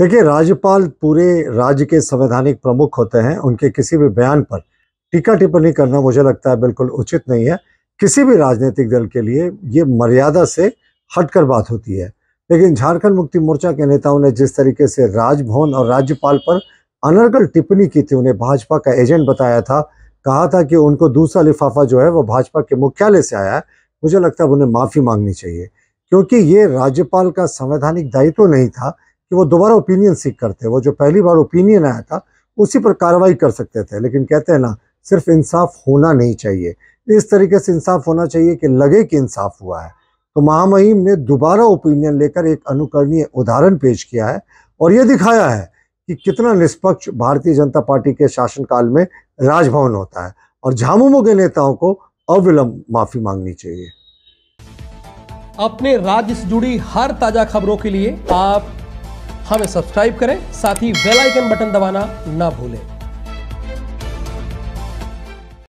देखिए राज्यपाल पूरे राज्य के संवैधानिक प्रमुख होते हैं उनके किसी भी बयान पर टीका टिप्पणी करना मुझे लगता है बिल्कुल उचित नहीं है किसी भी राजनीतिक दल के लिए ये मर्यादा से हटकर बात होती है लेकिन झारखंड मुक्ति मोर्चा के नेताओं ने जिस तरीके से राजभवन और राज्यपाल पर अनर्गल टिप्पणी की थी उन्हें भाजपा का एजेंट बताया था कहा था कि उनको दूसरा लिफाफा जो है वो भाजपा के मुख्यालय से आया है मुझे लगता है उन्हें माफ़ी मांगनी चाहिए क्योंकि ये राज्यपाल का संवैधानिक दायित्व तो नहीं था कि वो दोबारा ओपिनियन सीख करते वो जो पहली बार ओपिनियन आया था उसी पर कार्रवाई कर सकते थे लेकिन कहते हैं ना सिर्फ इंसाफ होना नहीं चाहिए इस तरीके से इंसाफ होना चाहिए कि लगे कि इंसाफ हुआ है तो महामहिम ने दोबारा ओपिनियन लेकर एक अनुकरणीय उदाहरण पेश किया है और यह दिखाया है कि कितना निष्पक्ष भारतीय जनता पार्टी के शासनकाल में राजभवन होता है और झामुमो के नेताओं को अविलंब माफी मांगनी चाहिए अपने राज्य से जुड़ी हर ताजा खबरों के लिए आप हमें सब्सक्राइब करें साथ ही बेल आइकन बटन दबाना ना भूलें